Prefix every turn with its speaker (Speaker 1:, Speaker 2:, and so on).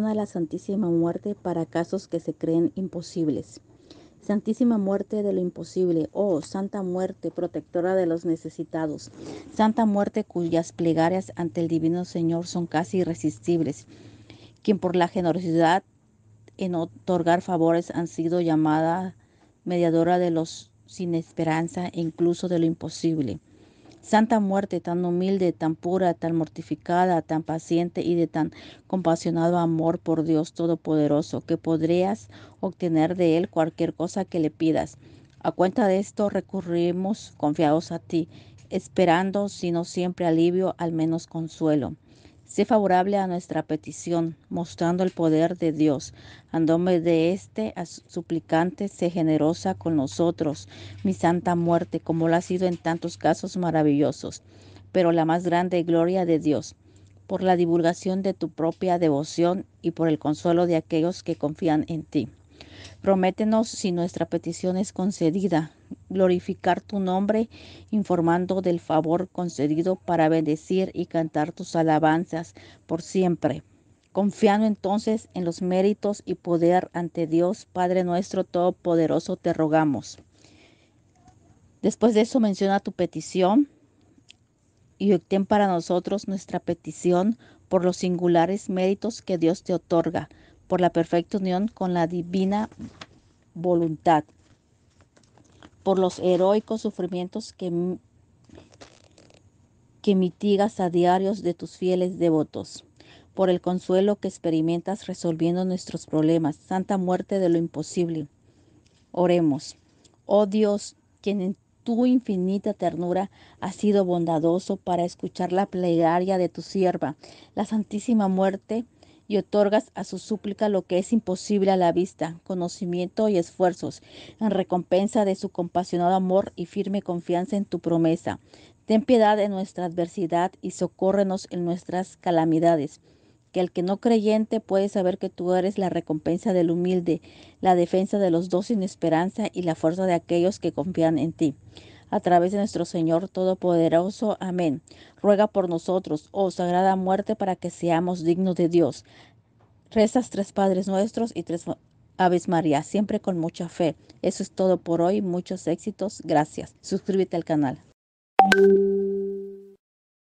Speaker 1: a la Santísima Muerte para casos que se creen imposibles. Santísima Muerte de lo imposible, oh Santa Muerte, protectora de los necesitados, Santa Muerte cuyas plegarias ante el Divino Señor son casi irresistibles, quien por la generosidad en otorgar favores han sido llamada mediadora de los sin esperanza e incluso de lo imposible. Santa muerte tan humilde, tan pura, tan mortificada, tan paciente y de tan compasionado amor por Dios Todopoderoso, que podrías obtener de Él cualquier cosa que le pidas. A cuenta de esto recurrimos confiados a ti, esperando, si no siempre alivio, al menos consuelo. Sé favorable a nuestra petición, mostrando el poder de Dios. andóme de este suplicante, sé generosa con nosotros, mi santa muerte, como lo ha sido en tantos casos maravillosos, pero la más grande gloria de Dios, por la divulgación de tu propia devoción y por el consuelo de aquellos que confían en ti. Prométenos, si nuestra petición es concedida, glorificar tu nombre, informando del favor concedido para bendecir y cantar tus alabanzas por siempre. Confiando entonces en los méritos y poder ante Dios, Padre nuestro Todopoderoso, te rogamos. Después de eso menciona tu petición y obtén para nosotros nuestra petición por los singulares méritos que Dios te otorga por la perfecta unión con la divina voluntad, por los heroicos sufrimientos que, que mitigas a diarios de tus fieles devotos, por el consuelo que experimentas resolviendo nuestros problemas, santa muerte de lo imposible. Oremos. Oh Dios, quien en tu infinita ternura ha sido bondadoso para escuchar la plegaria de tu sierva, la Santísima Muerte y otorgas a su súplica lo que es imposible a la vista, conocimiento y esfuerzos, en recompensa de su compasionado amor y firme confianza en tu promesa. Ten piedad en nuestra adversidad y socórrenos en nuestras calamidades. Que el que no creyente puede saber que tú eres la recompensa del humilde, la defensa de los dos sin esperanza y la fuerza de aquellos que confían en ti a través de nuestro Señor Todopoderoso. Amén. Ruega por nosotros, oh Sagrada Muerte, para que seamos dignos de Dios. Rezas tres Padres nuestros y tres Aves María, siempre con mucha fe. Eso es todo por hoy. Muchos éxitos. Gracias. Suscríbete al canal.